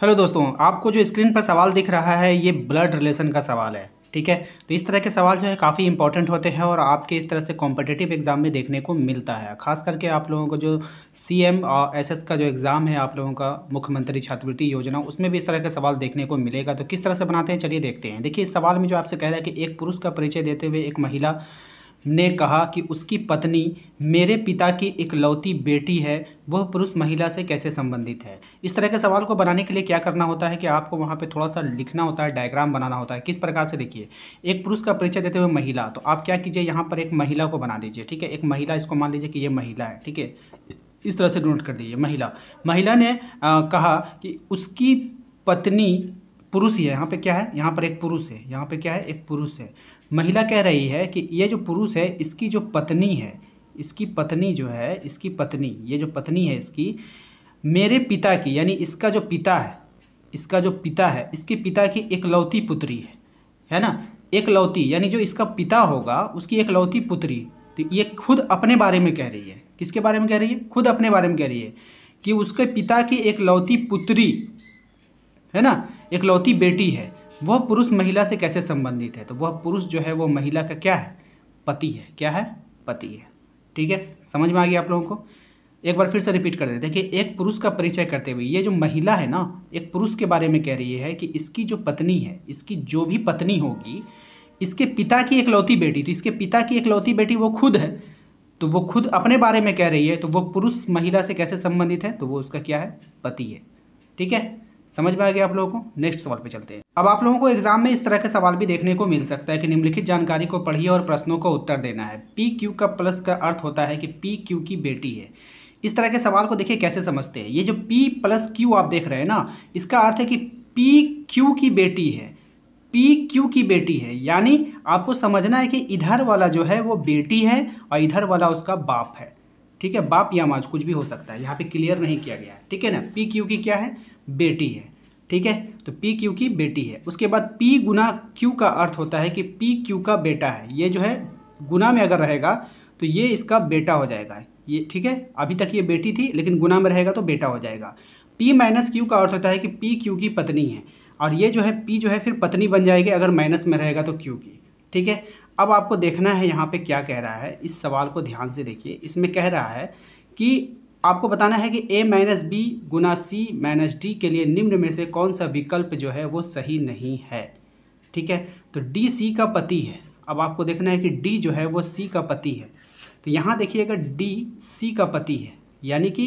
hello दोस्तों आपको जो स्क्रीन पर सवाल दिख रहा है ये ब्लड रिलेशन का सवाल है ठीक है तो इस तरह के सवाल जो है काफ़ी इंपॉर्टेंट होते हैं और आपके इस तरह से कॉम्पिटेटिव एग्ज़ाम में देखने को मिलता है खास करके आप लोगों को जो सी एम और एस एस का जो एग्ज़ाम है आप लोगों का मुख्यमंत्री छात्रवृत्ति योजना उसमें भी इस तरह के सवाल देखने को मिलेगा तो किस तरह से बनाते हैं चलिए देखते हैं देखिए इस सवाल में जो आपसे कह रहा है कि एक पुरुष का परिचय देते हुए एक महिला ने कहा कि उसकी पत्नी मेरे पिता की इकलौती बेटी है वह पुरुष महिला से कैसे संबंधित है इस तरह के सवाल को बनाने के लिए क्या करना होता है कि आपको वहाँ पे थोड़ा सा लिखना होता है डायग्राम बनाना होता है किस प्रकार से देखिए एक पुरुष का परिचय देते हुए महिला तो आप क्या कीजिए यहाँ पर एक महिला को बना दीजिए ठीक है एक महिला इसको मान लीजिए कि ये महिला है ठीक है इस तरह से नोट कर दीजिए महिला महिला ने आ, कहा कि उसकी पत्नी पुरुष ही है यहाँ पे क्या है यहाँ पर एक पुरुष है यहाँ पे क्या है एक पुरुष है महिला कह रही है कि ये जो पुरुष है इसकी जो पत्नी है इसकी पत्नी जो है इसकी पत्नी ये जो पत्नी है इसकी मेरे पिता की यानी इसका जो पिता है इसका जो पिता है इसके पिता की एकलौती पुत्री है है ना एकलौती यानी जो इसका पिता होगा उसकी एकलौती पुत्री तो ये खुद अपने बारे में कह रही है किसके बारे में कह रही है खुद अपने बारे में कह रही है कि उसके पिता की एकलौती पुत्री है ना एकलौती बेटी है वह पुरुष महिला से कैसे संबंधित है तो वह पुरुष जो है वह महिला का क्या है पति है क्या है पति है ठीक है समझ में आ गया आप लोगों को एक बार फिर से रिपीट कर देते हैं कि एक पुरुष का परिचय करते हुए ये जो महिला है ना एक पुरुष के बारे में कह रही है कि इसकी जो पत्नी है इसकी जो भी पत्नी होगी इसके पिता की एकलौती बेटी तो इसके पिता की एकलौती बेटी वो खुद है तो वो खुद अपने बारे में कह रही है तो वो पुरुष महिला से कैसे संबंधित है तो वो उसका क्या है पति है ठीक है समझ में आ गया आप लोगों को नेक्स्ट सवाल पे चलते हैं अब आप लोगों को एग्जाम में इस तरह के सवाल भी देखने को मिल सकता है कि निम्नलिखित जानकारी को पढ़िए और प्रश्नों का उत्तर देना है पी क्यू का प्लस का अर्थ होता है कि पी क्यू की बेटी है इस तरह के सवाल को देखिए कैसे समझते हैं ये जो पी प्लस क्यू आप देख रहे हैं ना इसका अर्थ है कि पी क्यू की बेटी है पी क्यू की बेटी है यानी आपको समझना है कि इधर वाला जो है वो बेटी है और इधर वाला उसका बाप है ठीक है बाप या माज कुछ भी हो सकता है यहाँ पे क्लियर नहीं किया गया ठीक है ना पी क्यू की क्या है बेटी है ठीक है तो पी क्यू की बेटी है उसके बाद पी गुना क्यू का अर्थ होता है कि पी क्यू का बेटा है ये जो है गुना में अगर रहेगा तो ये इसका बेटा हो जाएगा ये ठीक है अभी तक ये बेटी थी लेकिन गुना में रहेगा तो बेटा हो जाएगा पी माइनस क्यू का अर्थ होता है कि पी क्यू की पत्नी है और ये जो है पी जो है फिर पत्नी बन जाएगी अगर माइनस में रहेगा तो क्यू की ठीक है अब आपको देखना है यहाँ पे क्या कह रहा है इस सवाल को ध्यान से देखिए इसमें कह रहा है कि आपको बताना है कि ए माइनस बी गुना सी माइनस डी के लिए निम्न में से कौन सा विकल्प जो है वो सही नहीं है ठीक है तो डी सी का पति है अब आपको देखना है कि डी जो है वो सी का पति है तो यहाँ देखिएगा डी सी का पति है यानी कि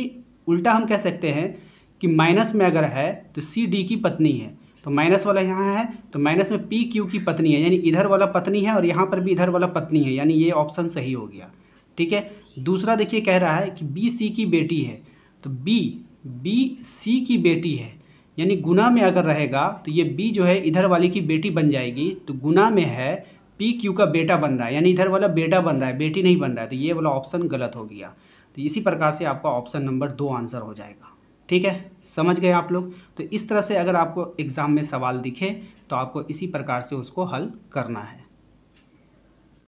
उल्टा हम कह सकते हैं कि माइनस में अगर है तो सी डी की पत्नी है तो माइनस वाला यहाँ है तो माइनस में पी क्यू की पत्नी है यानी इधर वाला पत्नी है और यहाँ पर भी इधर वाला पत्नी है यानी ये ऑप्शन सही हो गया ठीक है दूसरा देखिए कह रहा है कि बी सी की बेटी है तो बी बी सी की बेटी है यानी गुना में अगर रहेगा तो ये बी जो है इधर वाले की बेटी बन जाएगी तो गुना में है पी क्यू का बेटा बन रहा है यानी इधर वाला बेटा बन रहा है बेटी नहीं बन रहा है तो ये वाला ऑप्शन गलत हो गया तो इसी प्रकार से आपका ऑप्शन नंबर दो आंसर हो जाएगा ठीक है समझ गए आप लोग तो इस तरह से अगर आपको एग्ज़ाम में सवाल दिखे तो आपको इसी प्रकार से उसको हल करना है